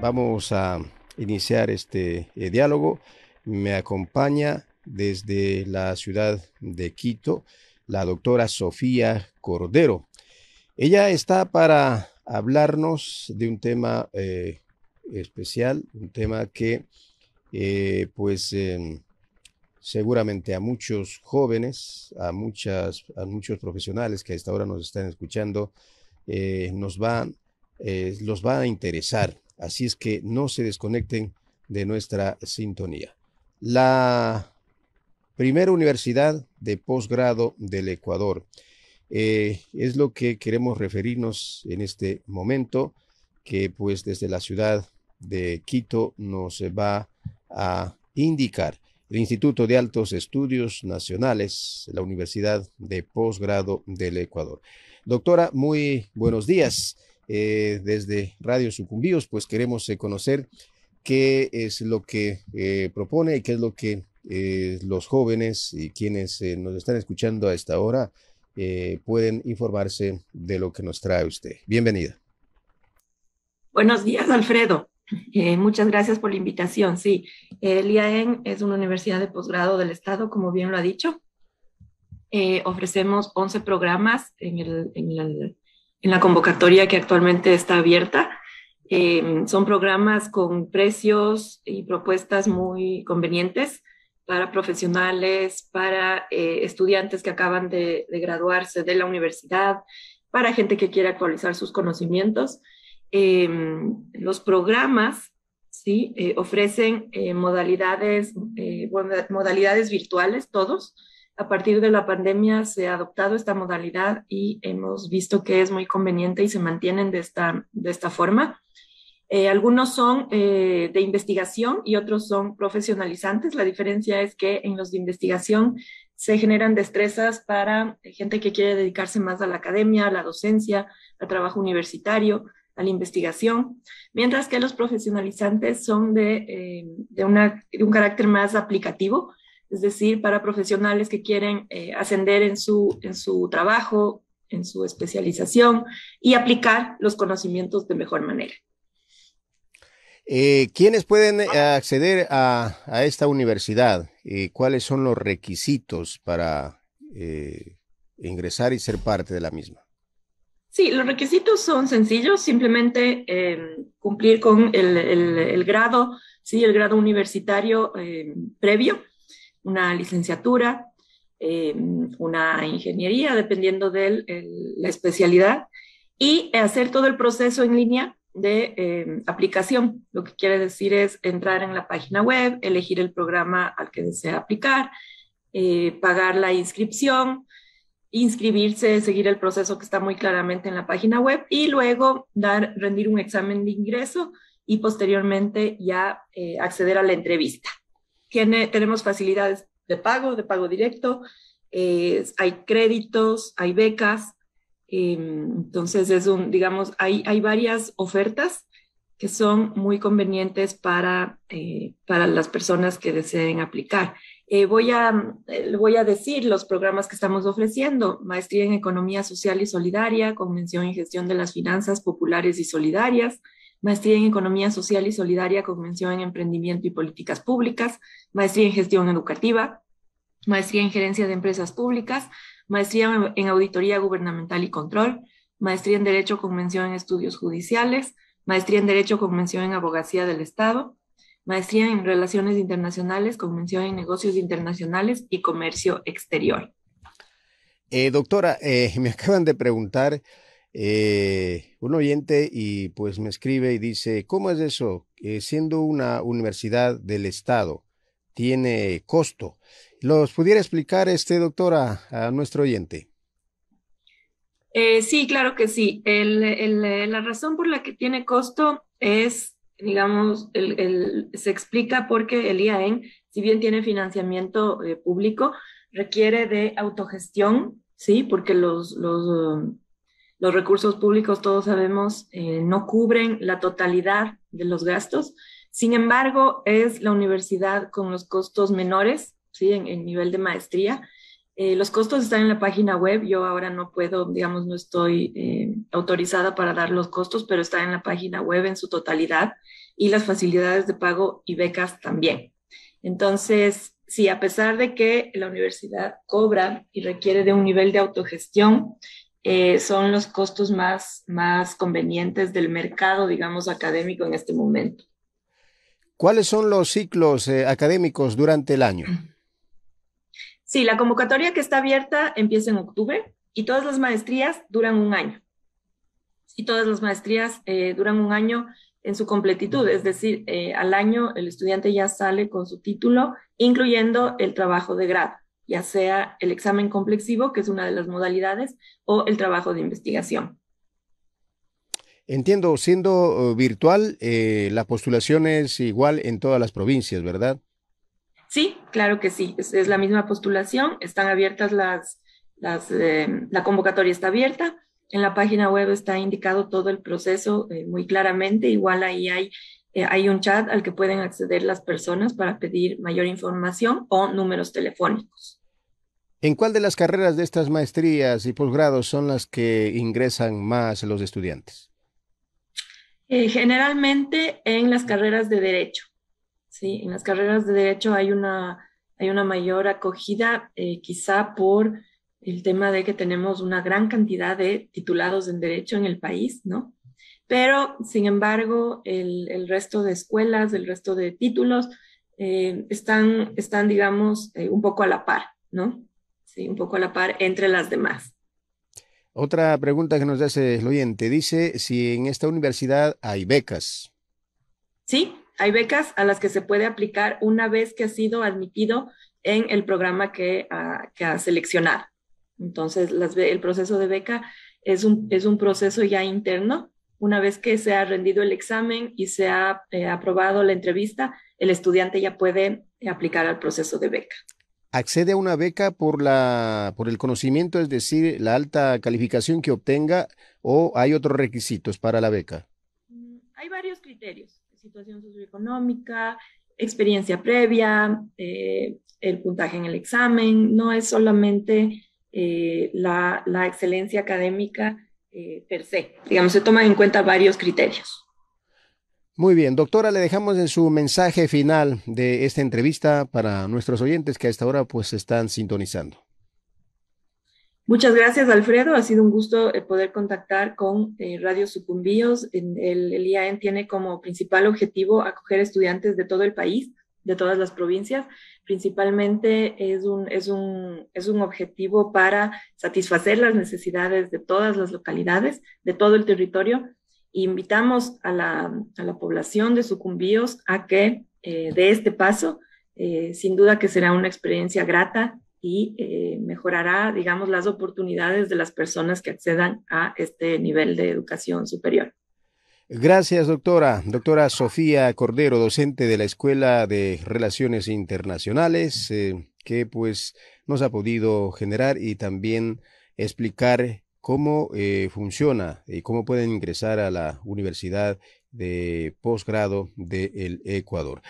Vamos a iniciar este eh, diálogo. Me acompaña desde la ciudad de Quito la doctora Sofía Cordero. Ella está para hablarnos de un tema eh, especial, un tema que eh, pues em, seguramente a muchos jóvenes, a, muchas, a muchos profesionales que hasta ahora nos están escuchando, nos los va a interesar Así es que no se desconecten de nuestra sintonía. La primera universidad de posgrado del Ecuador eh, es lo que queremos referirnos en este momento, que pues desde la ciudad de Quito nos va a indicar el Instituto de Altos Estudios Nacionales, la Universidad de Posgrado del Ecuador. Doctora, muy buenos días. Eh, desde Radio Sucumbíos, pues queremos eh, conocer qué es lo que eh, propone y qué es lo que los jóvenes y quienes nos están escuchando a esta hora pueden informarse de lo que nos trae usted. Bienvenida. Buenos días, Alfredo. muchas gracias por la invitación. Sí, el IAEN es una universidad de posgrado del Estado, como bien lo ha dicho. ofrecemos 11 programas en el, en el, en la convocatoria que actualmente está abierta. Eh, son programas con precios y propuestas muy convenientes para profesionales, para eh, estudiantes que acaban de, graduarse de la universidad, para gente que quiere actualizar sus conocimientos. Eh, los programas ¿sí? ofrecen modalidades, modalidades virtuales, todos, a partir de la pandemia se ha adoptado esta modalidad y hemos visto que es muy conveniente y se mantienen de esta, de esta forma. Eh, algunos son eh, de investigación y otros son profesionalizantes. La diferencia es que en los de investigación se generan destrezas para gente que quiere dedicarse más a la academia, a la docencia, al trabajo universitario, a la investigación, mientras que los profesionalizantes son de, eh, de un carácter más aplicativo, es decir, para profesionales que quieren eh, ascender en su, trabajo, en su especialización y aplicar los conocimientos de mejor manera. Eh, ¿Quiénes pueden eh, acceder a, esta universidad? Eh, ¿Cuáles son los requisitos para ingresar y ser parte de la misma? Sí, los requisitos son sencillos, simplemente em, cumplir con el, el grado, sí, el grado universitario em, previo una licenciatura, em, una ingeniería, dependiendo de la especialidad, y hacer todo el proceso en línea de em, aplicación. Lo que quiere decir es entrar en la página web, elegir el programa al que desea aplicar, eh, pagar la inscripción, inscribirse, seguir el proceso que está muy claramente en la página web y luego dar, rendir un examen de ingreso y posteriormente ya eh, acceder a la entrevista tenemos facilidades de pago, de pago directo, eh, hay créditos, hay becas, em, entonces es un, digamos, hay, hay varias ofertas que son muy convenientes para, eh, para las personas que deseen aplicar. Eh, voy, a, voy a decir los programas que estamos ofreciendo, maestría en economía social y solidaria, Convención en gestión de las finanzas populares y solidarias, maestría en Economía Social y Solidaria con mención en Emprendimiento y Políticas Públicas, maestría en Gestión Educativa, maestría en Gerencia de Empresas Públicas, maestría en Auditoría Gubernamental y Control, maestría en Derecho con mención en Estudios Judiciales, maestría en Derecho con mención en Abogacía del Estado, maestría en Relaciones Internacionales con mención en Negocios Internacionales y Comercio Exterior. Eh, doctora, eh, me acaban de preguntar eh, un oyente y pues me escribe y dice, ¿cómo es eso? Eh, siendo una universidad del Estado, tiene costo. ¿Los pudiera explicar este doctora a nuestro oyente? Eh, sí, claro que sí. El, la razón por la que tiene costo es, digamos, el, se explica porque el IAEN, si bien tiene financiamiento público, requiere de autogestión, ¿sí? Porque los, los um, los recursos públicos, todos sabemos, eh, no cubren la totalidad de los gastos. Sin embargo, es la universidad con los costos menores, ¿sí? En, el nivel de maestría. Eh, los costos están en la página web. Yo ahora no puedo, digamos, no estoy eh, autorizada para dar los costos, pero están en la página web en su totalidad y las facilidades de pago y becas también. Entonces, sí, a pesar de que la universidad cobra y requiere de un nivel de autogestión, eh, son los costos más, convenientes del mercado, digamos, académico en este momento. ¿Cuáles son los ciclos eh, académicos durante el año? Sí, la convocatoria que está abierta empieza en octubre y todas las maestrías duran un año. Y todas las maestrías eh, duran un año en su completitud, es decir, al año el estudiante ya sale con su título, incluyendo el trabajo de grado ya sea el examen complexivo, que es una de las modalidades, o el trabajo de investigación. Entiendo, siendo oh, virtual, eh, la postulación es igual en todas las provincias, ¿verdad? Sí, claro que sí, es, la misma postulación, están abiertas las, em, la convocatoria está abierta, en la página web está indicado todo el proceso eh, muy claramente, igual ahí hay, eh, hay un chat al que pueden acceder las personas para pedir mayor información o números telefónicos. ¿En cuál de las carreras de estas maestrías y posgrados son las que ingresan más los estudiantes? Eh, generalmente en las carreras de derecho. Sí, en las carreras de derecho hay una, hay una mayor acogida, eh, quizá por el tema de que tenemos una gran cantidad de titulados en derecho en el país, ¿no? Pero, sin embargo, el, resto de escuelas, el resto de títulos, eh, están, están, digamos, un poco a la par, ¿no? un poco a la par entre las demás. Otra pregunta que nos hace el oyente, dice si en esta universidad hay becas. Sí, hay becas a las que se puede aplicar una vez que ha sido admitido en el programa que, que ha seleccionado. Entonces, las, el proceso de beca es un, es un proceso ya interno. Una vez que se ha rendido el examen y se ha eh, aprobado la entrevista, el estudiante ya puede aplicar al proceso de beca accede a una beca por, la, por el conocimiento, es decir, la alta calificación que obtenga, o hay otros requisitos para la beca? Mm, hay varios criterios, situación socioeconómica, experiencia previa, eh, el puntaje en el examen, no es solamente eh, la, excelencia académica eh, per se, digamos, se toman en cuenta varios criterios. Muy bien, doctora, le dejamos en su mensaje final de esta entrevista para nuestros oyentes que a esta hora pues están sintonizando. Muchas gracias, Alfredo. Ha sido un gusto eh, poder contactar con eh, Radio Sucumbíos. El, el, IAN tiene como principal objetivo acoger estudiantes de todo el país, de todas las provincias. Principalmente es un, es un, es un objetivo para satisfacer las necesidades de todas las localidades, de todo el territorio invitamos a la, población de sucumbíos a que eh, de este paso, eh, sin duda que será una experiencia grata y eh, mejorará, digamos, las oportunidades de las personas que accedan a este nivel de educación superior. Gracias, doctora. Doctora Sofía Cordero, docente de la Escuela de Relaciones Internacionales, eh, que pues nos ha podido generar y también explicar cómo eh, funciona y cómo pueden ingresar a la Universidad de Postgrado del Ecuador.